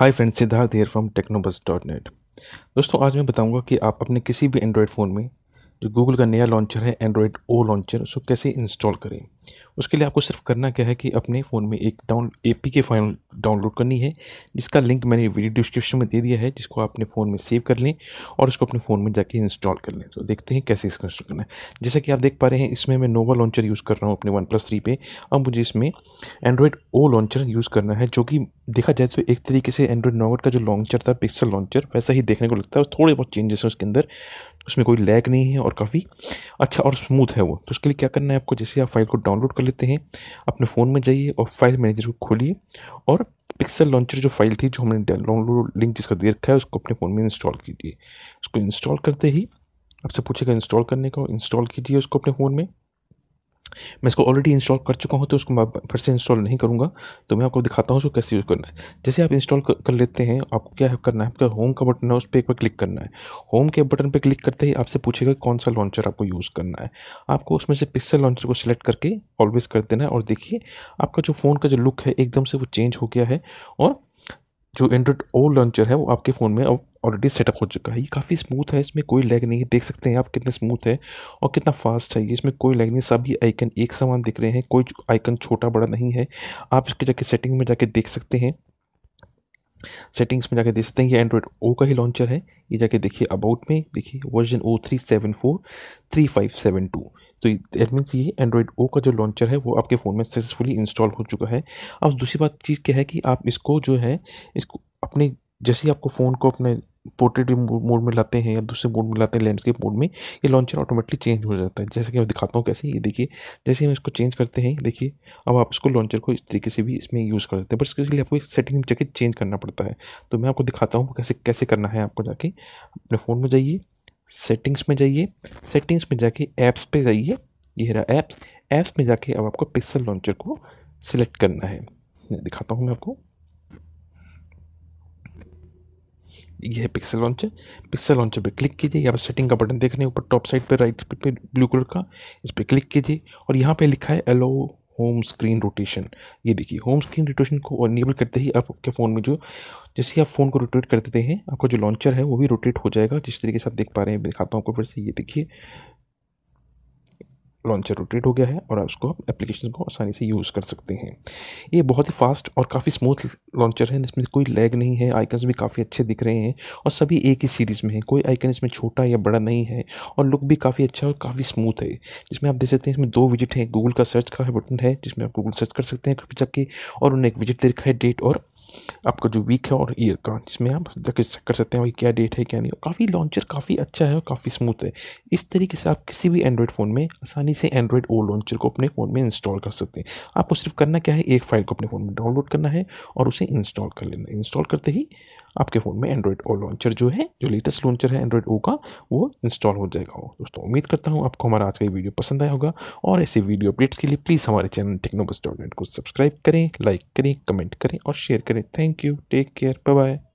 hi friends Siddharth here from Technobus dot net दोस्तों आज मैं बताऊंगा कि आप अपने किसी भी एंड्रॉयड फ़ोन में जो गूगल का नया लॉन्चर है एंड्रॉयड ओ लॉन्चर उसको कैसे इंस्टॉल करें उसके लिए आपको सिर्फ करना क्या है कि अपने फ़ोन में एक down A P K file download करनी है जिसका लिंक मैंने वीडियो डिस्क्रिप्शन में दे दिया है जिसको आप अपने फ़ोन में सेव कर लें और उसको अपने फ़ोन में जाके इंस्टॉल कर लें तो देखते हैं कैसे इसको इंस्टॉल करना है जैसा कि आप देख पा रहे हैं इसमें मैं नोवा लॉन्चर यूज़ कर रहा हूँ अपने वन प्लस थ्री पे अब मुझे इसमें एंड्रॉयड ओ लॉन्चर यूज़ करना है जो कि देखा जाए तो एक तरीके से एंड्रॉयड नोवट का जो लॉन्चर था पिक्सल लॉन्चर वैसा ही देखने को लगता है थोड़े बहुत चेंजेस हैं उसके अंदर उसमें कोई लैग नहीं है और काफ़ी अच्छा और स्मूथ है वो तो उसके लिए क्या करना है आपको जैसे आप फाइल को डाउनलोड कर लेते हैं अपने फ़ोन में जाइए और फाइल मैनेजर को खोलिए और पिक्सल लॉन्चर जो फाइल थी जो हमने डाउनलोड लिंक जिसका दे रखा है उसको अपने फ़ोन में इंस्टॉल कीजिए उसको इंस्टॉल करते ही आपसे पूछेगा इंस्टॉल करने का इंस्टॉल कीजिए उसको अपने फ़ोन में मैं इसको ऑलरेडी इंस्टॉल कर चुका हूँ तो उसको मैं फिर से इंस्टॉल नहीं करूँगा तो मैं आपको दिखाता हूँ उसको कैसे यूज़ करना है जैसे आप इंस्टॉल कर लेते हैं आपको क्या करना है आपका होम का बटन है उस पर एक बार क्लिक करना है होम के बटन पर क्लिक करते ही आपसे पूछेगा कौन सा लॉन्चर आपको यूज़ करना है आपको उसमें से पिक्सल लॉन्चर को सिलेक्ट करके ऑलवेज़ कर देना है और देखिए आपका जो फ़ोन का जो लुक है एकदम से वो चेंज हो गया है और जो एंड्रॉयड ओ लॉन्चर है वो आपके फ़ोन में अब ऑलरेडी सेटअप हो चुका है ये काफ़ी स्मूथ है इसमें कोई लैग नहीं है देख सकते हैं आप कितना स्मूथ है और कितना फास्ट है इसमें कोई लैग नहीं सभी आइकन एक समान दिख रहे हैं कोई आइकन छोटा बड़ा नहीं है आप इसके जाके सेटिंग में जाके देख सकते हैं सेटिंग्स में जाके देख सकते हैं ये एंड्रॉयड ओ का ही लॉन्चर है ये जाके देखिए अबाउट में देखिए version O three seven four three five seven two तो दैट मीन्स ये एंड्रॉयड ओ का जो लॉन्चर है वो आपके फ़ोन में सक्सेसफुली इंस्टॉल हो चुका है अब दूसरी बात चीज़ क्या है कि आप इसको जो है इसको अपने जैसे ही आपको फ़ोन को अपने पोर्ट्रेट मोड में लाते हैं या दूसरे मोड में लाते हैं लैंडस्केप मोड में ये लॉन्चर ऑटोमेटिकली चेंज हो जाता है जैसे कि मैं दिखाता हूँ कैसे ये देखिए जैसे हम इसको चेंज करते हैं देखिए अब आप इसको लॉन्चर को इस तरीके से भी इसमें यूज़ कर सकते हैं बस इसके लिए आपको सेटिंग जाके चेंज करना पड़ता है तो मैं आपको दिखाता हूँ कैसे कैसे करना है आपको जाके अपने फ़ोन में जाइए सेटिंग्स में जाइए सेटिंग्स में जाके ऐप्स पर जाइए ये रहा ऐप्स ऐप्स में जाके अब आपको पिक्सल लॉन्चर को सिलेक्ट करना है दिखाता हूँ मैं आपको ये है पिक्सल लॉन्चर पिक्सल लॉन्चर पे क्लिक कीजिए यहाँ पर सेटिंग का बटन देख रहे हैं ऊपर टॉप साइड पे राइट पे ब्लू कलर का इस पर क्लिक कीजिए और यहाँ पे लिखा है एलो होम स्क्रीन रोटेशन ये देखिए होम स्क्रीन रोटेशन को इनेबल करते ही आपके फ़ोन में जो जैसे ही आप फ़ोन को रोटेट कर देते हैं आपका जो लॉन्चर है वो भी रोटेट हो जाएगा जिस तरीके से आप देख पा रहे हैं दिखाता हूँ आपको फिर से ये देखिए लॉन्चर रोटेट हो गया है और आप उसको आप एप्लीकेशन को आसानी से यूज़ कर सकते हैं ये बहुत ही फास्ट और काफ़ी स्मूथ लॉन्चर है इसमें कोई लैग नहीं है आइकन्स भी काफ़ी अच्छे दिख रहे हैं और सभी एक ही सीरीज़ में है कोई आइकन इसमें छोटा या बड़ा नहीं है और लुक भी काफ़ी अच्छा और काफ़ी स्मूथ है जिसमें आप देख सकते हैं इसमें दो विजिट हैं गूगल का सर्च का है बटन है जिसमें आप गूगल सर्च कर सकते हैं कभी के और उन्हें एक विजिट दे रखा है डेट और आपका जो वीक है और ईयर का जिसमें आप कर सकते हैं भाई क्या डेट है क्या नहीं काफ़ी लॉन्चर काफ़ी अच्छा है और काफ़ी स्मूथ है इस तरीके से आप किसी भी एंड्रॉयड फ़ोन में आसानी से एंड्रॉयड ओ लॉन्चर को अपने फ़ोन में इंस्टॉल कर सकते हैं आपको सिर्फ करना क्या है एक फ़ाइल को अपने फ़ोन में डाउनलोड करना है और उसे इंस्टॉल कर लेना इंस्टॉल करते ही आपके फ़ोन में एंड्रॉयड ओ लॉन्चर जो है जो लेटेस्ट लॉन्चर है एंड्रॉयड ओ का वो इंस्टॉल हो जाएगा दोस्तों उम्मीद करता हूँ आपको हमारा आज का ये वीडियो पसंद आया होगा और ऐसे वीडियो अपडेट्स के लिए प्लीज़ हमारे चैनल टेक्नोबस डॉट नेट को सब्सक्राइब करें लाइक करें कमेंट करें और शेयर करें thank you take care bye